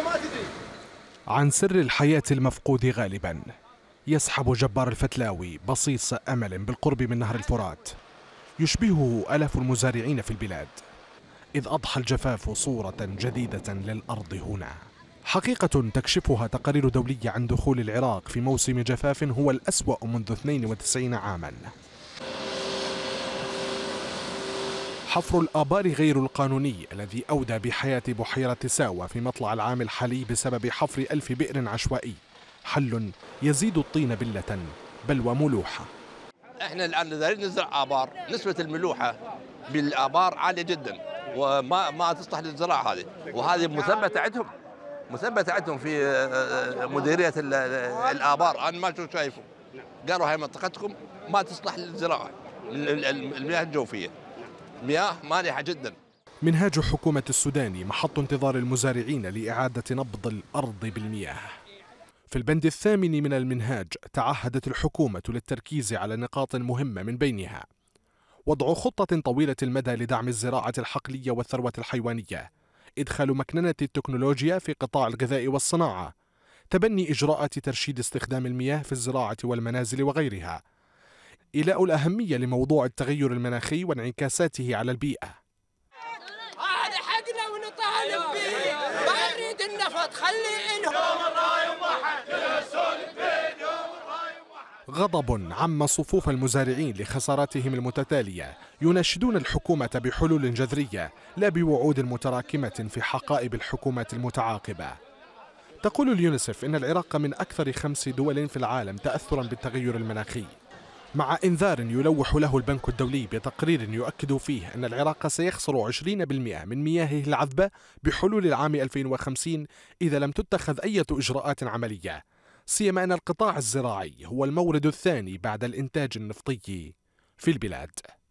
ما تدري عن سر الحياة المفقود غالبا يسحب جبار الفتلاوي بصيص أمل بالقرب من نهر الفرات يشبهه ألاف المزارعين في البلاد إذ أضحى الجفاف صورة جديدة للأرض هنا حقيقة تكشفها تقارير دولية عن دخول العراق في موسم جفاف هو الأسوأ منذ 92 عاماً حفر الآبار غير القانوني الذي أودى بحياة بحيرة ساوة في مطلع العام الحالي بسبب حفر ألف بئر عشوائي حل يزيد الطين بلة بل وملوحة احنا الآن نريد نزرع آبار نسبة الملوحة بالآبار عالية جدا وما ما تصلح للزراعة هذه وهذه مثبتة عندهم مثبتة عندهم في آه، آه، مديرية الآبار أنا ما شايفه قالوا هاي منطقتكم ما تصلح للزراعة المياه الجوفية مياه مالحة جدا منهاج حكومة السودان محط انتظار المزارعين لإعادة نبض الأرض بالمياه في البند الثامن من المنهاج تعهدت الحكومة للتركيز على نقاط مهمة من بينها وضع خطة طويلة المدى لدعم الزراعة الحقلية والثروة الحيوانية إدخال مكننة التكنولوجيا في قطاع الغذاء والصناعة تبني إجراءات ترشيد استخدام المياه في الزراعة والمنازل وغيرها إيلاء الأهمية لموضوع التغير المناخي وانعكاساته على البيئة هذا حقنا ونطالب أيوة. به ما نريد النفط خلي إلهم غضب عم صفوف المزارعين لخساراتهم المتتالية يناشدون الحكومة بحلول جذرية لا بوعود متراكمة في حقائب الحكومات المتعاقبة تقول اليونسف إن العراق من أكثر خمس دول في العالم تأثرا بالتغير المناخي مع إنذار يلوح له البنك الدولي بتقرير يؤكد فيه أن العراق سيخسر 20% من مياهه العذبة بحلول العام 2050 إذا لم تتخذ أي إجراءات عملية سيما أن القطاع الزراعي هو المورد الثاني بعد الإنتاج النفطي في البلاد